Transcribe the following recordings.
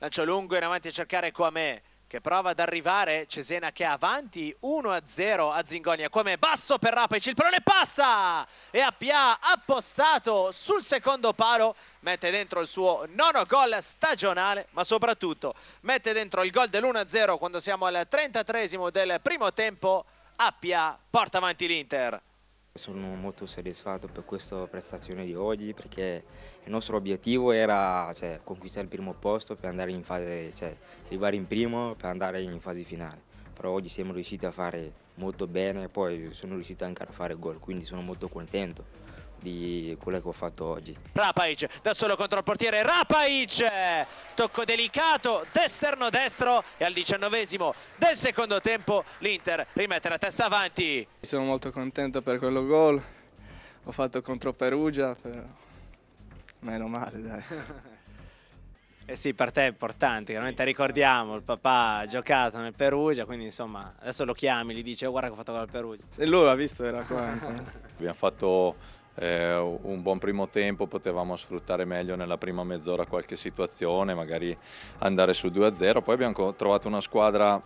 Lancio lungo in avanti a cercare Quame che prova ad arrivare. Cesena che è avanti 1-0 a Zingonia. Quame basso per Rapic, il pallone passa! E Appia appostato sul secondo palo. Mette dentro il suo nono gol stagionale, ma soprattutto mette dentro il gol dell'1-0 quando siamo al 33 del primo tempo. Appia porta avanti l'Inter. Sono molto soddisfatto per questa prestazione di oggi perché il nostro obiettivo era cioè, conquistare il primo posto per andare in fase, cioè, arrivare in primo per andare in fase finale. Però oggi siamo riusciti a fare molto bene e poi sono riuscito anche a fare gol, quindi sono molto contento di quella che ho fatto oggi. Rapaic da solo contro il portiere, Rapaic! Tocco delicato, d'esterno destro e al diciannovesimo del secondo tempo l'Inter rimette la testa avanti. Sono molto contento per quello gol, ho fatto contro Perugia, però meno male dai. Eh sì, per te è importante, chiaramente ricordiamo, il papà ha giocato nel Perugia, quindi insomma adesso lo chiami, gli dice oh, guarda che ho fatto con il Perugia. E lui l'ha visto, era qua. Abbiamo fatto eh, un buon primo tempo potevamo sfruttare meglio nella prima mezz'ora qualche situazione, magari andare su 2-0, poi abbiamo trovato una squadra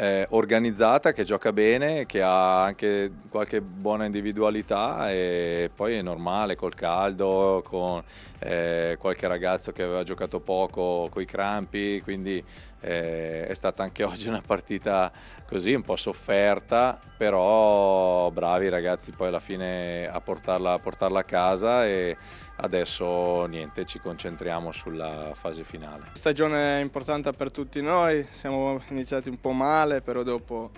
eh, organizzata, che gioca bene, che ha anche qualche buona individualità e poi è normale col caldo, con eh, qualche ragazzo che aveva giocato poco con i crampi, quindi eh, è stata anche oggi una partita così un po' sofferta, però bravi ragazzi poi alla fine a portarla a, portarla a casa e adesso niente, ci concentriamo sulla fase finale. Stagione importante per tutti noi, siamo iniziati un po' male male, però dopo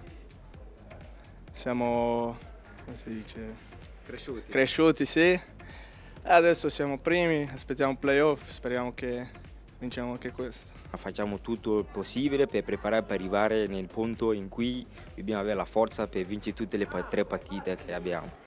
siamo, come si dice? Cresciuti. Cresciuti, sì. Adesso siamo primi, aspettiamo playoff, speriamo che vinciamo anche questo. Facciamo tutto il possibile per preparare per arrivare nel punto in cui dobbiamo avere la forza per vincere tutte le tre partite che abbiamo.